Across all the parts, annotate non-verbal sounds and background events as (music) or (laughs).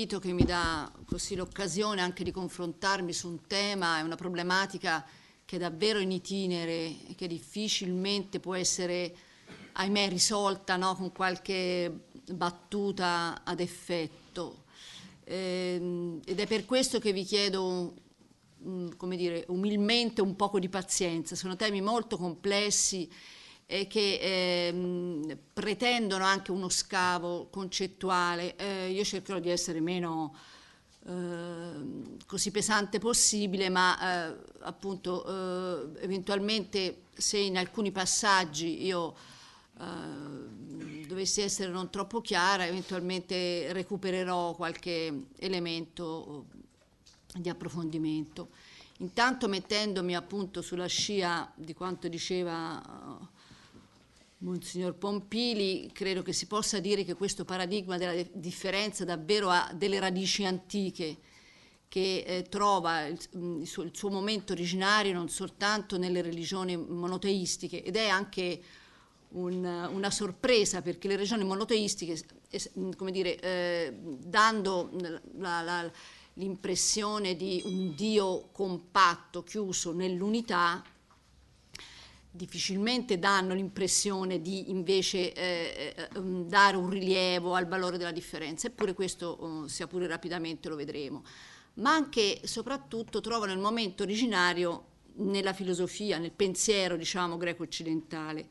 invito che mi dà così l'occasione anche di confrontarmi su un tema e una problematica che è davvero in itinere e che difficilmente può essere, ahimè, risolta no? con qualche battuta ad effetto. Eh, ed è per questo che vi chiedo, mh, mm, come dire, umilmente un poco di pazienza. Sono temi molto complessi eh, che eh, pretendono anche uno scavo concettuale. Eh, io cercherò di essere meno ehm, così pesante possibile, ma eh, appunto eh, eventualmente se in alcuni passaggi io eh, dovessi essere non troppo chiara, eventualmente recupererò qualche elemento di approfondimento. Intanto mettendomi appunto sulla scia di quanto diceva Monsignor Pompili, credo che si possa dire che questo paradigma della differenza davvero ha delle radici antiche, che eh, trova il, mm, il, suo, il, suo, momento originario non soltanto nelle religioni monoteistiche ed è anche un, una sorpresa perché le religioni monoteistiche, mm, come dire, eh, dando la, la, l'impressione di un Dio compatto, chiuso nell'unità, difficilmente danno l'impressione di invece eh, eh um, dare un rilievo al valore della differenza, eppure questo oh, sia pure rapidamente lo vedremo, ma anche e soprattutto trovano il momento originario nella filosofia, nel pensiero diciamo greco-occidentale.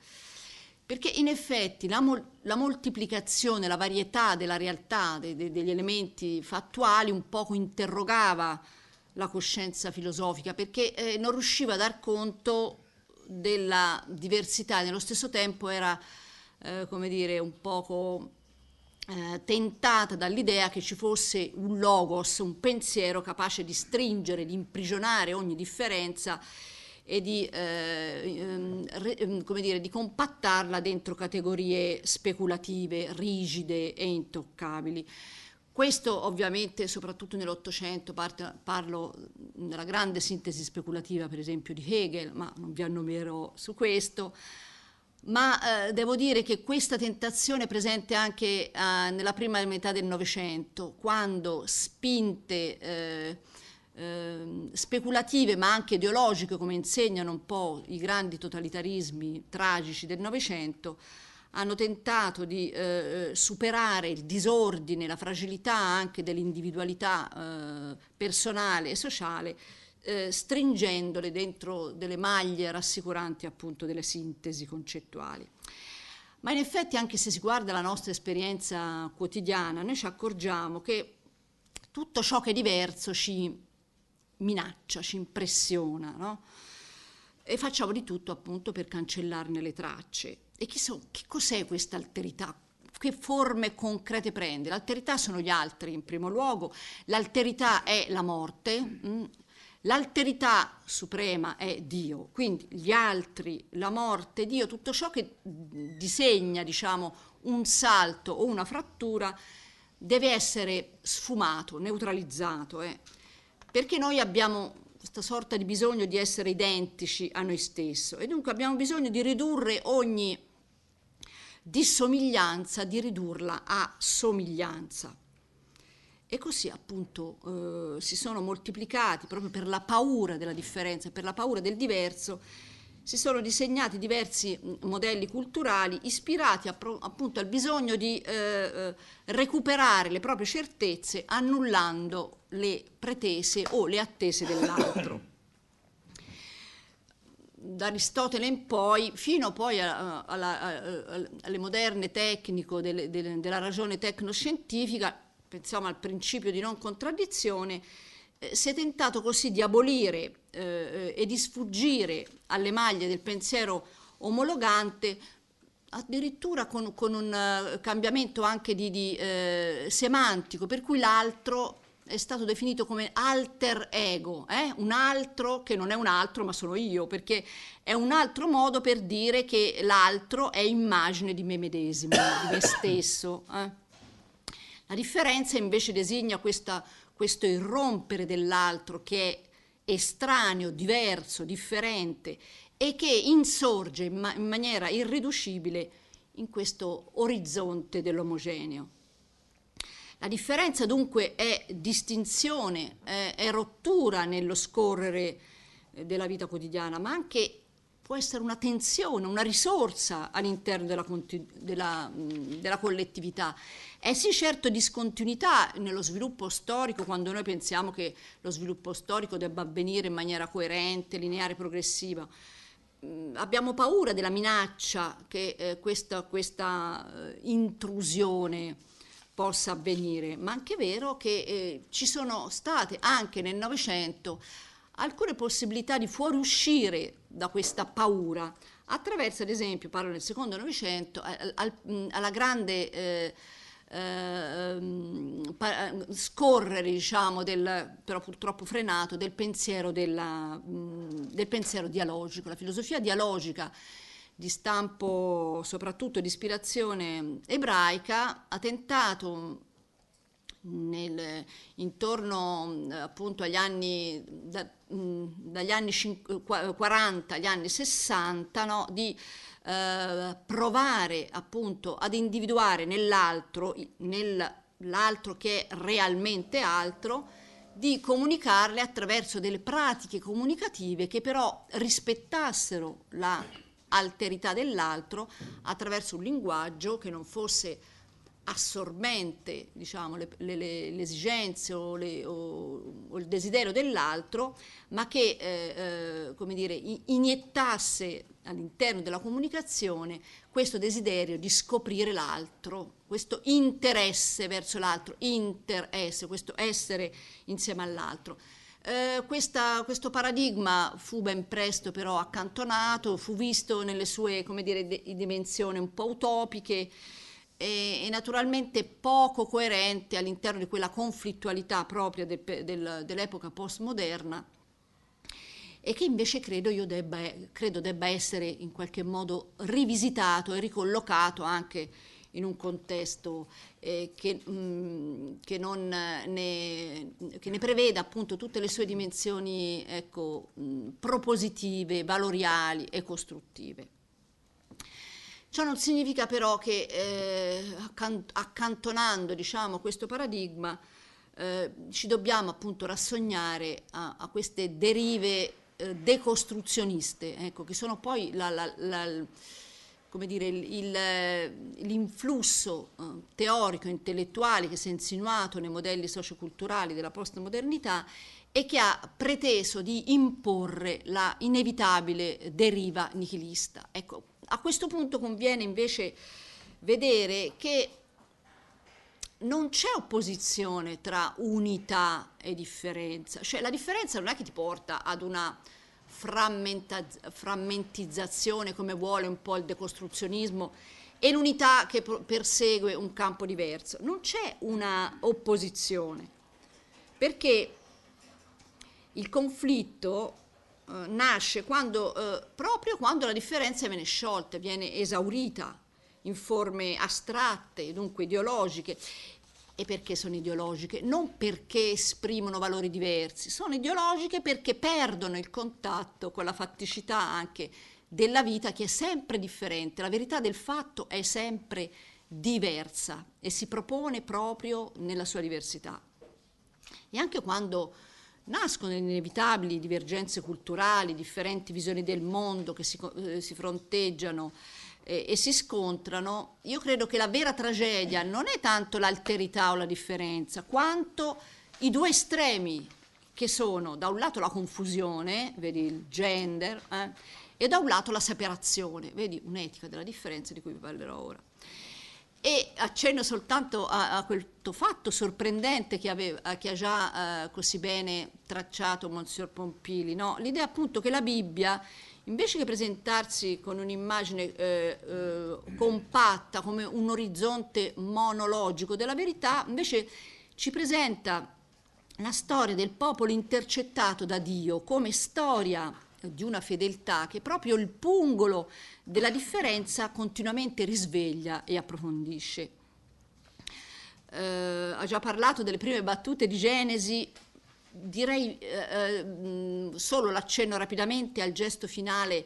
Perché in effetti la, mol la, moltiplicazione, la varietà della realtà, de de degli elementi fattuali un poco interrogava la coscienza filosofica, perché eh, non riusciva a dar conto della diversità e nello stesso tempo era, eh, come dire, un poco eh, tentata dall'idea che ci fosse un logos, un pensiero capace di stringere, di imprigionare ogni differenza e di, eh, ehm, re, ehm, come dire, di compattarla dentro categorie speculative, rigide e intoccabili. Questo ovviamente soprattutto nell'Ottocento, parlo della grande sintesi speculativa per esempio di Hegel, ma non vi annomerò su questo, ma eh, devo dire che questa tentazione è presente anche eh, nella prima metà del Novecento, quando spinte eh, ehm, speculative ma anche ideologiche, come insegnano un po' i grandi totalitarismi tragici del Novecento, hanno tentato di eh, eh, superare il disordine, la fragilità anche dell'individualità eh, personale e sociale, eh, stringendole dentro delle maglie rassicuranti appunto delle sintesi concettuali. Ma in effetti anche se si guarda la nostra esperienza quotidiana, noi ci accorgiamo che tutto ciò che è diverso ci minaccia, ci impressiona, no? E facciamo di tutto appunto per cancellarne le tracce. E chi so, che cos'è questa alterità? Che forme concrete prende? L'alterità sono gli altri in primo luogo, l'alterità è la morte, mm. L'alterità suprema è Dio, quindi gli altri, la morte, Dio, tutto ciò che disegna diciamo, un salto o una frattura deve essere sfumato, neutralizzato, eh? perché noi abbiamo questa sorta di bisogno di essere identici a noi stessi e dunque abbiamo bisogno di ridurre ogni di somiglianza, di ridurla a somiglianza. E così appunto eh, si sono moltiplicati proprio per la paura della differenza, per la paura del diverso, si sono disegnati diversi mm, modelli culturali ispirati a, appunto al bisogno di eh, eh, recuperare le proprie certezze annullando le pretese o le attese dell'altro. (coughs) (coughs) (coughs) da Aristotele in poi, fino poi a, a, a, alle moderne tecniche delle, delle, della ragione tecnoscientifica, pensiamo al principio di non contraddizione, eh, si è tentato così di abolire eh, e di sfuggire alle maglie del pensiero omologante addirittura con, con un eh, cambiamento anche di, di, eh, semantico, per cui l'altro è stato definito come alter ego, eh? un altro che non è un altro ma sono io, perché è un altro modo per dire che l'altro è immagine di me medesimo, di me (coughs) stesso. Eh? La differenza invece designa questa, questo irrompere dell'altro che è estraneo, diverso, differente e che insorge in, ma- in maniera irriducibile in questo orizzonte dell'omogeneo. La differenza dunque è distinzione, è, è rottura nello scorrere eh, della vita quotidiana, ma anche può essere una tensione, una risorsa all'interno della, della, della, collettività. È eh sì certo discontinuità nello sviluppo storico quando noi pensiamo che lo sviluppo storico debba avvenire in maniera coerente, lineare, progressiva. Abbiamo paura della minaccia che eh, questa, questa eh, intrusione possa avvenire, ma anche è vero che eh, ci sono state anche nel Novecento alcune possibilità di fuoriuscire da questa paura attraverso, ad esempio, parlo del secondo Novecento, al, al, alla grande eh, eh, pa, scorrere, diciamo, del, però purtroppo frenato, del pensiero, della, del pensiero dialogico, la filosofia dialogica di stampo soprattutto di ispirazione ebraica, ha tentato nel, intorno appunto agli anni, da, dagli anni 50, 40 agli anni 60, no, di eh, provare appunto ad individuare nell'altro, nell'altro che è realmente altro, di comunicarle attraverso delle pratiche comunicative che però rispettassero la alterità dell'altro attraverso un linguaggio che non fosse assorbente diciamo, le, le, le, esigenze o, le, o, o il desiderio dell'altro, ma che eh, eh, come dire, iniettasse all'interno della comunicazione questo desiderio di scoprire l'altro, questo interesse verso l'altro, interesse, questo essere insieme all'altro. Eh, questa, questo paradigma fu ben presto però accantonato, fu visto nelle sue dire, de- dimensioni un po' utopiche e, e, naturalmente poco coerente all'interno di quella conflittualità propria de- del, dell'epoca postmoderna e che invece credo, io debba, credo debba essere in qualche modo rivisitato e ricollocato anche in un contesto eh, che, mh, mm, che, eh, ne, che, ne, preveda appunto tutte le sue dimensioni ecco, mh, mm, propositive, valoriali e costruttive. Ciò non significa però che eh, accantonando diciamo, questo paradigma eh, ci dobbiamo appunto rassognare a, a queste derive eh, decostruzioniste, ecco, che sono poi la, la, la, come dire, l'influsso eh, teorico, intellettuale che si è insinuato nei modelli socioculturali della postmodernità e che ha preteso di imporre la inevitabile deriva nichilista. Ecco, a questo punto conviene invece vedere che non c'è opposizione tra unità e differenza, cioè la differenza non è che ti porta ad una frammentizzazione come vuole un po' il decostruzionismo e l'unità che persegue un campo diverso. Non c'è una opposizione, perché il conflitto eh, nasce quando, eh, proprio quando la differenza viene sciolta, viene esaurita in forme astratte, dunque ideologiche e perché sono ideologiche, non perché esprimono valori diversi, sono ideologiche perché perdono il contatto con la fatticità anche della vita che è sempre differente, la verità del fatto è sempre diversa e si propone proprio nella sua diversità. E anche quando nascono inevitabili divergenze culturali, differenti visioni del mondo che si, eh, si fronteggiano, e, e si scontrano, io credo che la vera tragedia non è tanto l'alterità o la differenza, quanto i due estremi che sono da un lato la confusione, vedi il gender, eh, e da un lato la separazione, vedi un'etica della differenza di cui vi parlerò ora. E accenno soltanto a, a quel fatto sorprendente che, aveva, che ha già eh, così bene tracciato Monsignor Pompili, no? l'idea appunto che la Bibbia invece che presentarsi con un'immagine eh, eh, compatta come un orizzonte monologico della verità, invece ci presenta la storia del popolo intercettato da Dio come storia di una fedeltà che proprio il pungolo della differenza continuamente risveglia e approfondisce. Eh, ho già parlato delle prime battute di Genesi direi eh, eh solo l'accenno rapidamente al gesto finale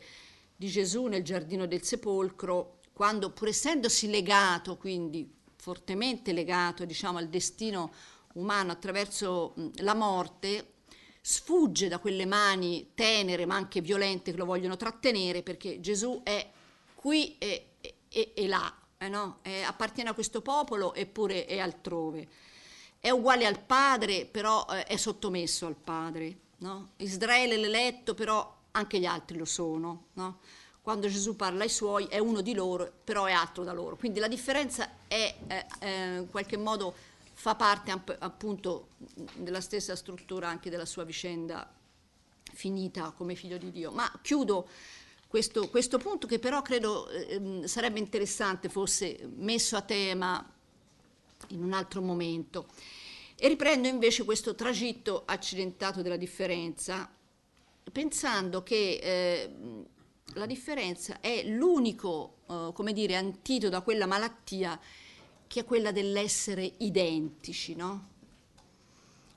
di Gesù nel giardino del sepolcro, quando pur essendosi legato, quindi fortemente legato diciamo, al destino umano attraverso mh, la morte, sfugge da quelle mani tenere ma anche violente che lo vogliono trattenere perché Gesù è qui e, e, e là, eh no? eh, appartiene a questo popolo eppure è altrove è uguale al padre, però eh, è sottomesso al padre. No? Israele l'eletto, però anche gli altri lo sono. No? Quando Gesù parla ai suoi è uno di loro, però è altro da loro. Quindi la differenza è eh, eh, in qualche modo fa parte appunto della stessa struttura anche della sua vicenda finita come figlio di Dio. Ma chiudo questo, questo punto che però credo eh, ehm, sarebbe interessante fosse messo a tema in un altro momento. E riprendo invece questo tragitto accidentato della differenza, pensando che eh, la differenza è l'unico, eh, come dire, antidoto a quella malattia che è quella dell'essere identici, no?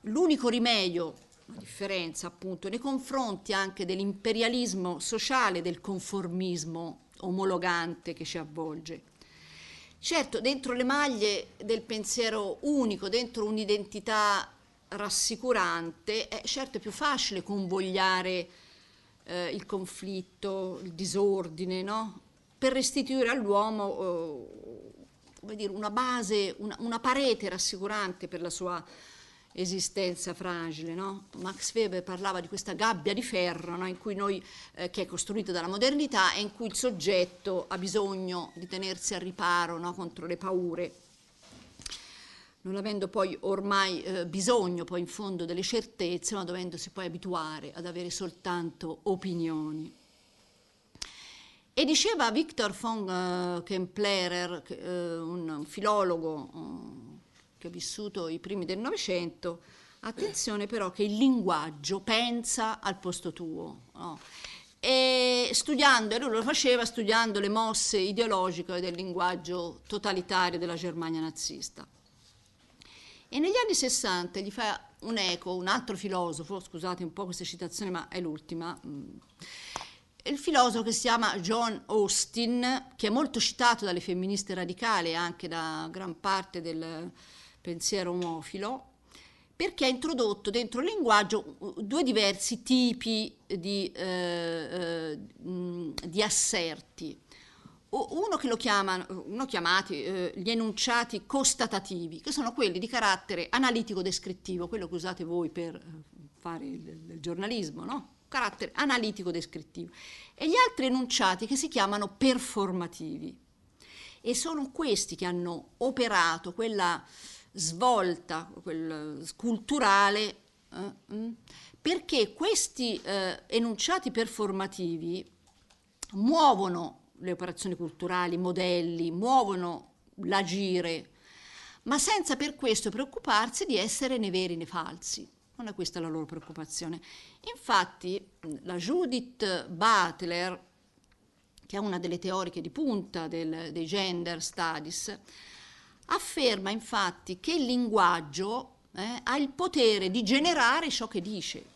L'unico rimedio la differenza appunto nei confronti anche dell'imperialismo sociale, del conformismo omologante che ci avvolge. Certo, dentro le maglie del pensiero unico, dentro un'identità rassicurante, è certo più facile convogliare eh, il conflitto, il disordine, no? per restituire all'uomo eh, dire, una base, una, una parete rassicurante per la sua esistenza fragile. No? Max Weber parlava di questa gabbia di ferro no? noi, eh, che è costruita dalla modernità e in cui il soggetto ha bisogno di tenersi al riparo no? contro le paure. Non avendo poi ormai eh, bisogno, poi in fondo, delle certezze, ma dovendosi poi abituare ad avere soltanto opinioni. E diceva Victor von uh, eh, Kemplerer, eh, un filologo, um, che ha vissuto i primi del Novecento, attenzione però che il linguaggio pensa al posto tuo. No? E studiando, e lui lo faceva studiando le mosse ideologiche del linguaggio totalitario della Germania nazista. E negli anni 60 gli fa un eco, un altro filosofo, scusate un po' questa citazione ma è l'ultima, mm, il filosofo che si chiama John Austin, che è molto citato dalle femministe radicali e anche da gran parte del, pensiero omofilo, perché ha introdotto dentro il linguaggio uh, due diversi tipi di, eh, eh di asserti. Uno che lo chiamano, chiamati eh, gli enunciati constatativi, che sono quelli di carattere analitico-descrittivo, quello che usate voi per eh, fare il, il giornalismo, no? carattere analitico-descrittivo, e gli altri enunciati che si chiamano performativi. E sono questi che hanno operato quella svolta quel, culturale, eh, eh mm, perché questi eh, enunciati performativi muovono le operazioni culturali, i modelli, muovono l'agire, ma senza per questo preoccuparsi di essere né veri né falsi. Non è questa la loro preoccupazione. Infatti la Judith Butler, che è una delle teoriche di punta del, dei gender studies, Afferma infatti che il linguaggio eh, ha il potere di generare ciò che dice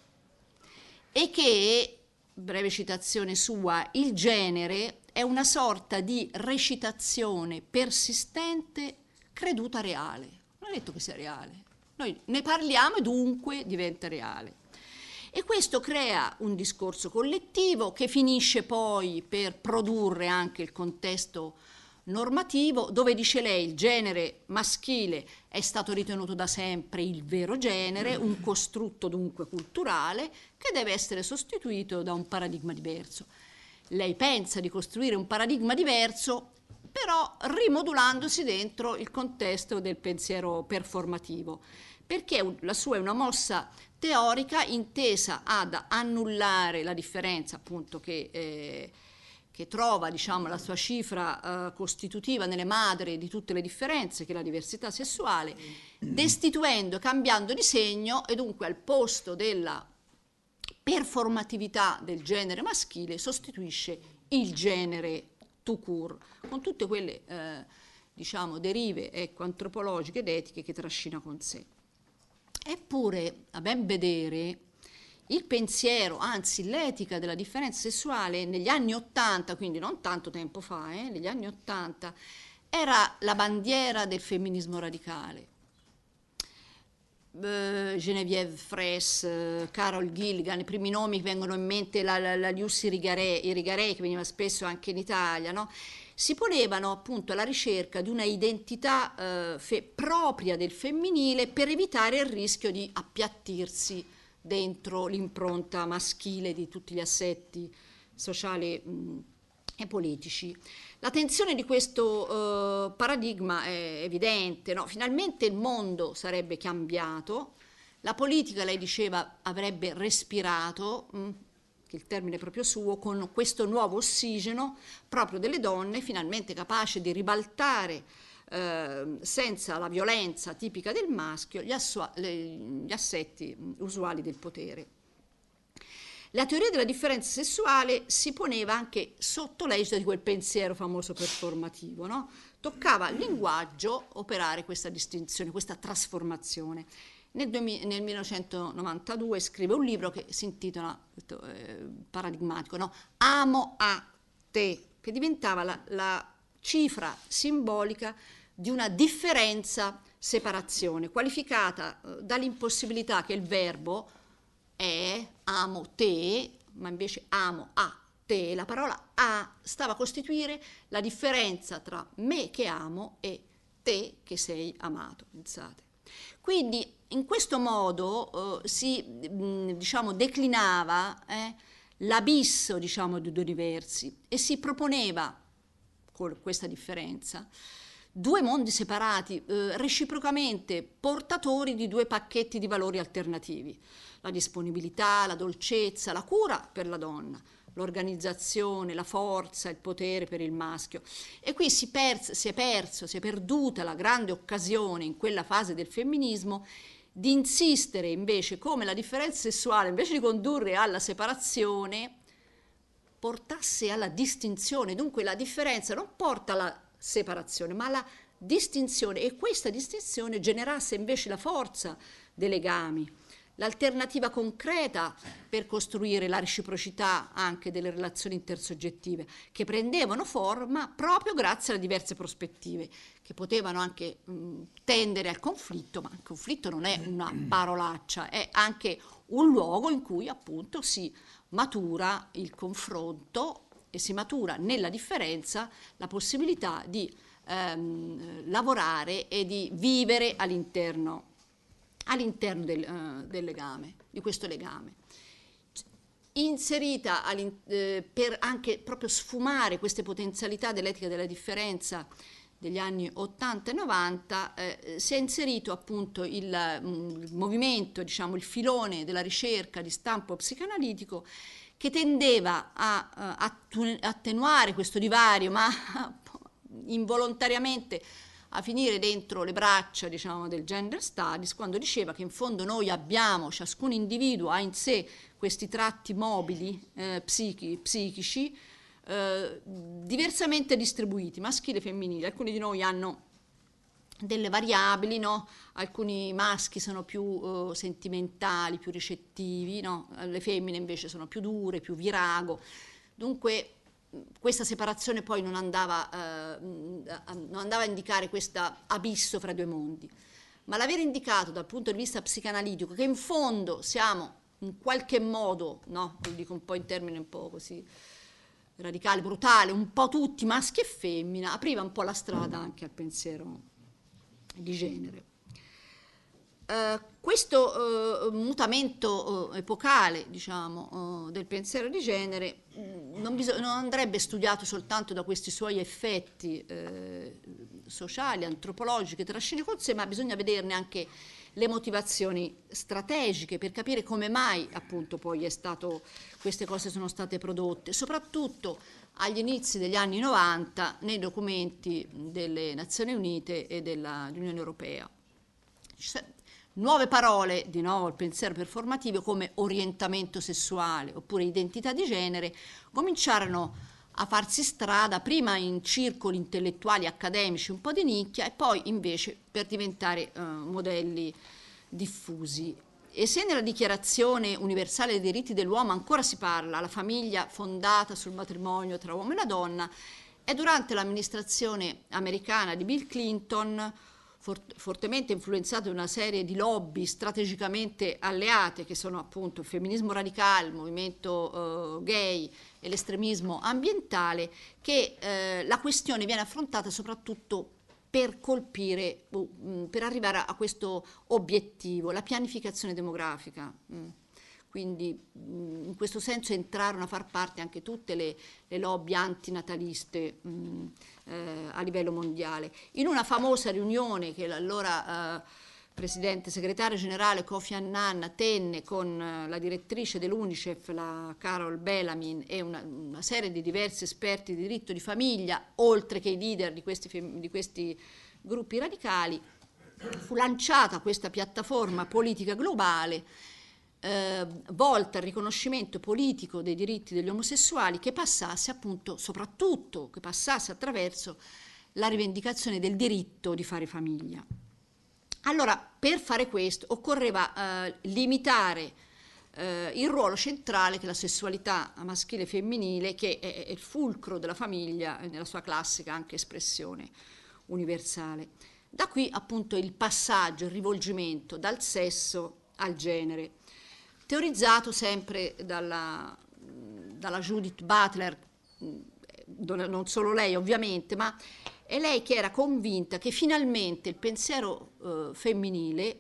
e che, breve citazione sua, il genere è una sorta di recitazione persistente creduta reale. Non è detto che sia reale, noi ne parliamo e dunque diventa reale. E questo crea un discorso collettivo che finisce poi per produrre anche il contesto normativo dove dice lei il genere maschile è stato ritenuto da sempre il vero genere, un costrutto dunque culturale che deve essere sostituito da un paradigma diverso. Lei pensa di costruire un paradigma diverso, però rimodulandosi dentro il contesto del pensiero performativo, perché la sua è una mossa teorica intesa ad annullare la differenza appunto che... Eh, che trova diciamo, la sua cifra eh, costitutiva nelle madri di tutte le differenze, che è la diversità sessuale, mm. destituendo, cambiando di segno e dunque al posto della performatività del genere maschile sostituisce il genere tout court, con tutte quelle eh, diciamo, derive ecco, antropologiche ed etiche che trascina con sé. Eppure, a ben vedere, il pensiero, anzi l'etica della differenza sessuale negli anni Ottanta, quindi non tanto tempo fa, eh, negli anni Ottanta, era la bandiera del femminismo radicale. Uh, Geneviève Fraisse, uh, Carol Gilligan, i primi nomi che vengono in mente, la, la, la Lucy Rigarei, che veniva spesso anche in Italia, no? si ponevano appunto alla ricerca di una identità uh, fe- propria del femminile per evitare il rischio di appiattirsi dentro l'impronta maschile di tutti gli assetti sociali mh, mm, e politici. La tensione di questo eh, paradigma è evidente, no? finalmente il mondo sarebbe cambiato, la politica, lei diceva, avrebbe respirato, mh, mm, il termine proprio suo, con questo nuovo ossigeno proprio delle donne finalmente capace di ribaltare Ehm, senza la violenza tipica del maschio, gli, le, gli assetti usuali del potere. La teoria della differenza sessuale si poneva anche sotto l'egida di quel pensiero famoso performativo, no? toccava al linguaggio operare questa distinzione, questa trasformazione. Nel, 2000, nel, 1992 scrive un libro che si intitola eh, paradigmatico, no? Amo a te, che diventava la, la cifra simbolica di una differenza separazione, qualificata eh, dall'impossibilità che il verbo è amo te, ma invece amo a te, la parola a stava a costituire la differenza tra me che amo e te che sei amato, pensate. Quindi in questo modo eh, si mm, diciamo, declinava eh, l'abisso diciamo, di due diversi e si proponeva con questa differenza due mondi separati, eh, reciprocamente portatori di due pacchetti di valori alternativi, la disponibilità, la dolcezza, la cura per la donna, l'organizzazione, la forza, il potere per il maschio. E qui si, perso, si, è perso, si è perduta la grande occasione in quella fase del femminismo di insistere invece come la differenza sessuale, invece di condurre alla separazione, portasse alla distinzione. Dunque la differenza non porta alla separazione, ma la distinzione e questa distinzione generasse invece la forza dei legami, l'alternativa concreta per costruire la reciprocità anche delle relazioni intersoggettive che prendevano forma proprio grazie alle diverse prospettive che potevano anche mh, tendere al conflitto, ma il conflitto non è una parolaccia, è anche un luogo in cui appunto si matura il confronto e si matura nella differenza la possibilità di ehm, lavorare e di vivere all'interno, all'interno del, eh, del, legame, di questo legame. Inserita eh, per anche proprio sfumare queste potenzialità dell'etica della differenza degli anni 80 e 90 eh, si è inserito appunto il, mh, mm, il movimento, diciamo il filone della ricerca di stampo psicanalitico che tendeva a, eh, a attenuare questo divario, ma (laughs) involontariamente a finire dentro le braccia diciamo, del gender studies quando diceva che in fondo noi abbiamo, ciascun individuo ha in sé questi tratti mobili eh, psichi, psichici eh, diversamente distribuiti, maschile e femminile. Alcuni di noi hanno delle variabili, no? alcuni maschi sono più uh, sentimentali, più ricettivi, no? le femmine invece sono più dure, più virago. Dunque questa separazione poi non andava, uh, non andava a indicare questo abisso fra i due mondi, ma l'aver indicato dal punto di vista psicanalitico che in fondo siamo in qualche modo, no? lo dico un po' in termini un po' così radicale, brutale, un po' tutti maschi e femmina, apriva un po' la strada anche al pensiero di genere. Eh, questo eh, mutamento eh, epocale diciamo, eh, del pensiero di genere mm, non, non, andrebbe studiato soltanto da questi suoi effetti eh, sociali, antropologici, con sé, ma bisogna vederne anche le motivazioni strategiche per capire come mai appunto poi stato, queste cose sono state prodotte, soprattutto agli inizi degli anni 90 nei documenti delle Nazioni Unite e dell'Unione Europea. Nuove parole, di nuovo il pensiero performativo, come orientamento sessuale oppure identità di genere, cominciarono a farsi strada prima in circoli intellettuali accademici un po' di nicchia e poi invece per diventare eh, modelli diffusi e se nella Dichiarazione universale dei diritti dell'uomo ancora si parla la famiglia fondata sul matrimonio tra uomo e la donna, è durante l'amministrazione americana di Bill Clinton, fortemente influenzata da una serie di lobby strategicamente alleate, che sono appunto il femminismo radicale, il movimento eh, gay e l'estremismo ambientale, che eh, la questione viene affrontata soprattutto per colpire, boh, mm, per arrivare a, questo obiettivo, la pianificazione demografica. Mm. Quindi mm, in questo senso entrarono a far parte anche tutte le, le lobby antinataliste mh, eh, a livello mondiale. In una famosa riunione che l'allora... Eh, presidente segretario generale Kofi Annan tenne con eh, la direttrice dell'UNICEF, la Carol Bellamin, e una, una, serie di diversi esperti di diritto di famiglia, oltre che i leader di questi, di questi gruppi radicali, fu lanciata questa piattaforma politica globale eh, volta al riconoscimento politico dei diritti degli omosessuali che passasse appunto soprattutto che passasse attraverso la rivendicazione del diritto di fare famiglia. Allora, per fare questo occorreva eh, limitare eh, il ruolo centrale che la sessualità maschile e femminile, che è, è il fulcro della famiglia nella sua classica anche espressione universale. Da qui appunto il passaggio, il rivolgimento dal sesso al genere, teorizzato sempre dalla, dalla Judith Butler, non solo lei ovviamente, ma è lei che era convinta che finalmente il pensiero eh, femminile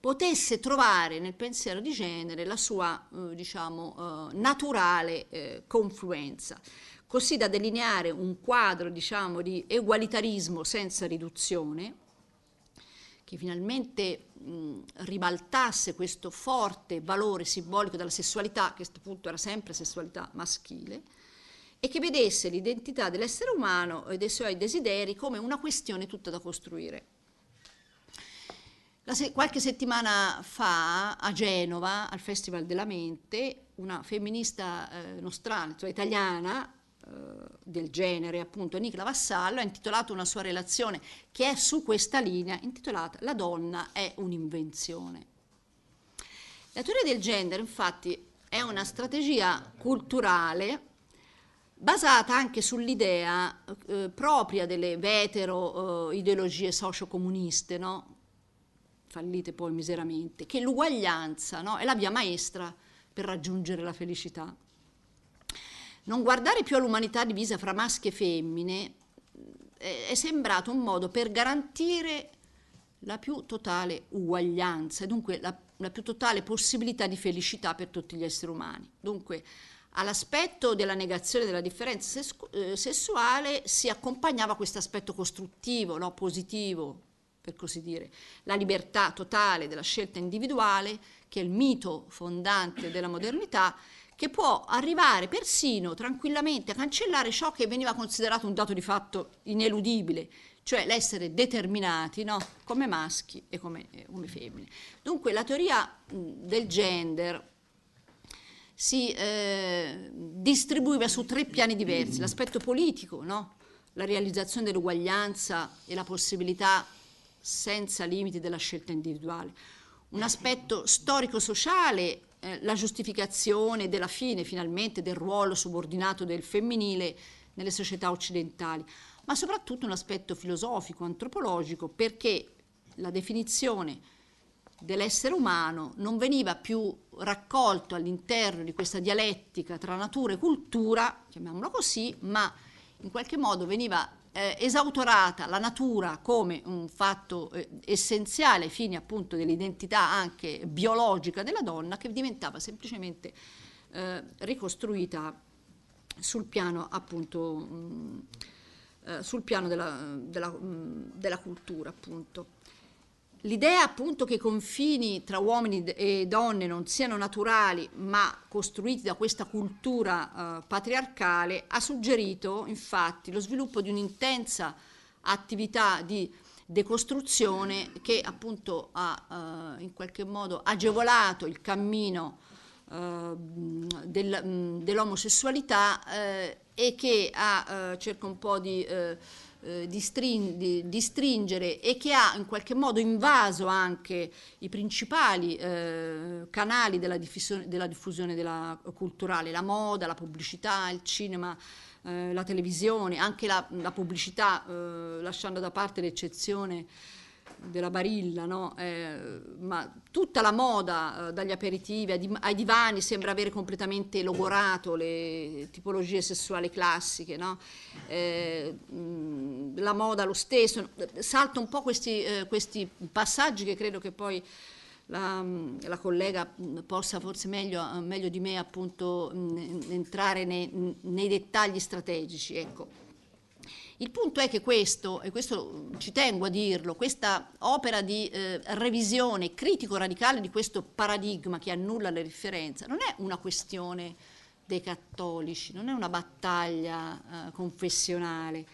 potesse trovare nel pensiero di genere la sua eh, diciamo, eh, naturale eh, confluenza, così da delineare un quadro diciamo, di egualitarismo senza riduzione, che finalmente mh, ribaltasse questo forte valore simbolico della sessualità, che a questo punto era sempre sessualità maschile, e che vedesse l'identità dell'essere umano e dei suoi desideri come una questione tutta da costruire se qualche settimana fa a Genova, al Festival della Mente, una femminista eh, nostrana, cioè italiana, eh, del genere, appunto Nicola Vassallo, ha intitolato una sua relazione che è su questa linea, intitolata La donna è un'invenzione. La teoria del genere, infatti, è una strategia culturale basata anche sull'idea eh, propria delle vetero eh, ideologie sociocomuniste, no? fallite poi miseramente, che l'uguaglianza no, è la via maestra per raggiungere la felicità. Non guardare più all'umanità divisa fra maschi e femmine eh, è sembrato un modo per garantire la più totale uguaglianza e dunque la, la, più totale possibilità di felicità per tutti gli esseri umani. Dunque all'aspetto della negazione della differenza eh, sessuale si accompagnava questo aspetto costruttivo, no, positivo, per così dire, la libertà totale della scelta individuale, che è il mito fondante della modernità, che può arrivare persino tranquillamente a cancellare ciò che veniva considerato un dato di fatto ineludibile, cioè l'essere determinati no? come maschi e come, eh, come, femmine. Dunque la teoria mh, del gender si eh, distribuiva su tre piani diversi, l'aspetto politico, no? la realizzazione dell'uguaglianza e la possibilità senza limiti della scelta individuale. Un aspetto storico-sociale, eh, la giustificazione della fine finalmente del ruolo subordinato del femminile nelle società occidentali, ma soprattutto un aspetto filosofico, antropologico, perché la definizione dell'essere umano non veniva più raccolto all'interno di questa dialettica tra natura e cultura, chiamiamola così, ma in qualche modo veniva eh, esautorata la natura come un fatto eh, essenziale ai fini appunto dell'identità anche biologica della donna che diventava semplicemente eh, ricostruita sul piano appunto mh, mm, eh, sul piano della, della, mh, mm, della cultura appunto. L'idea appunto che i confini tra uomini e donne non siano naturali ma costruiti da questa cultura eh, patriarcale ha suggerito infatti lo sviluppo di un'intensa attività di decostruzione che appunto ha eh, in qualche modo agevolato il cammino eh, del, dell'omosessualità eh, e che ha, eh, cerca un po' di eh, eh, di, string, di, di, stringere e che ha in qualche modo invaso anche i principali eh, canali della, della diffusione della, culturale, la moda, la pubblicità, il cinema, eh, la televisione, anche la, la pubblicità, eh, lasciando da parte l'eccezione della Barilla, no? eh, ma tutta la moda eh, dagli aperitivi ai, ai, divani sembra avere completamente logorato le tipologie sessuali classiche, no? eh, mm, la moda lo stesso, salto un po' questi, eh, questi passaggi che credo che poi la, mm, la, collega mm, possa forse meglio, meglio di me appunto mh, entrare nei, nei dettagli strategici. Ecco. Il punto è che questo, e questo ci tengo a dirlo, questa opera di eh, revisione critico-radicale di questo paradigma che annulla le differenze, non è una questione dei cattolici, non è una battaglia eh, confessionale,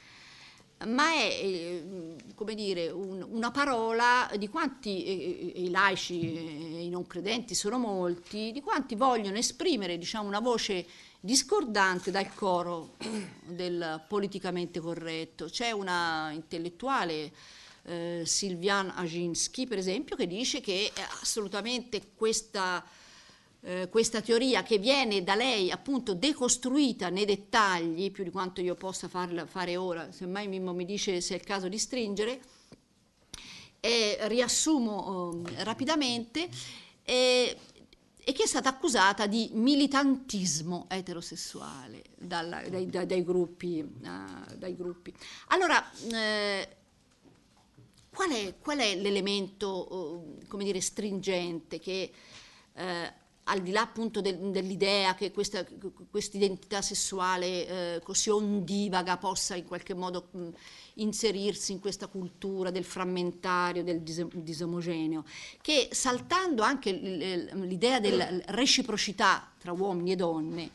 ma è eh, come dire, un, una parola di quanti, eh, eh i laici e i non credenti sono molti, di quanti vogliono esprimere diciamo, una voce discordante dal coro del politicamente corretto. C'è una intellettuale, eh, Silviane Aginski, per esempio, che dice che assolutamente questa, eh, questa, teoria che viene da lei appunto decostruita nei dettagli, più di quanto io possa farla, fare ora, semmai Mimmo mi dice se è il caso di stringere, eh, riassumo ehm, rapidamente. Eh, e che è stata accusata di militantismo eterosessuale dalla, dai, dai, dai, gruppi, uh, dai, gruppi, Allora, eh, qual, è, qual è, l'elemento, uh, come dire, stringente che eh, al di là appunto del, dell'idea che questa identità sessuale eh, così ondivaga possa in qualche modo mh, inserirsi in questa cultura del frammentario, del dis disomogeneo, che saltando anche l'idea della reciprocità tra uomini e donne,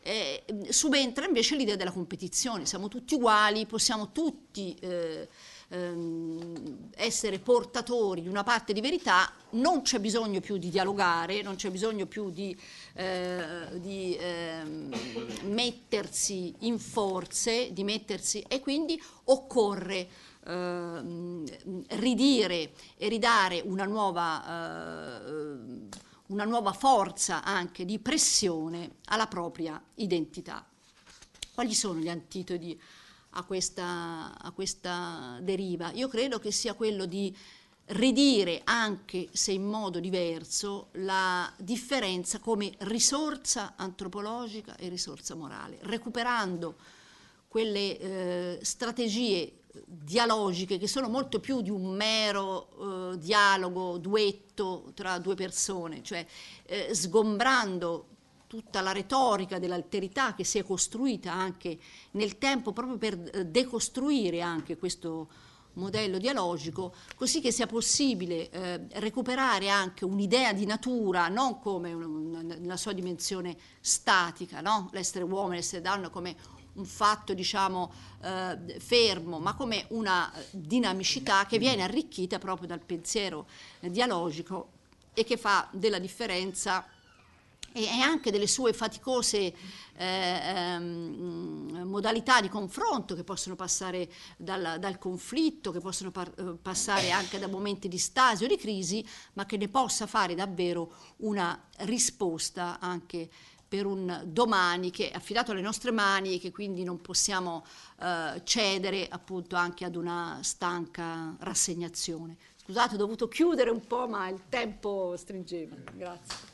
eh, subentra invece l'idea della competizione, siamo tutti uguali, possiamo tutti... Eh, ehm, essere portatori di una parte di verità, non c'è bisogno più di dialogare, non c'è bisogno più di, eh, di ehm, mettersi in forze, di mettersi, e quindi occorre ehm, ridire e ridare una nuova... Eh, una nuova forza anche di pressione alla propria identità. Quali sono gli antitodi a questa, a questa deriva. Io credo che sia quello di ridire, anche se in modo diverso, la differenza come risorsa antropologica e risorsa morale, recuperando quelle eh, strategie dialogiche che sono molto più di un mero eh, dialogo, duetto tra due persone, cioè eh, sgombrando tutta la retorica dell'alterità che si è costruita anche nel tempo proprio per eh, decostruire anche questo modello dialogico, così che sia possibile eh, recuperare anche un'idea di natura, non come una sua dimensione statica, no? l'essere uomo, l'essere donna, come un fatto diciamo eh, fermo, ma come una eh, dinamicità che viene arricchita proprio dal pensiero eh, dialogico e che fa della differenza e, anche delle sue faticose eh, um, modalità di confronto che possono passare dal, dal conflitto, che possono par- eh, passare anche da momenti di stasi o di crisi, ma che ne possa fare davvero una risposta anche per un domani che è affidato alle nostre mani e che quindi non possiamo eh, cedere appunto anche ad una stanca rassegnazione. Scusate, ho dovuto chiudere un po', ma il tempo stringeva. Grazie.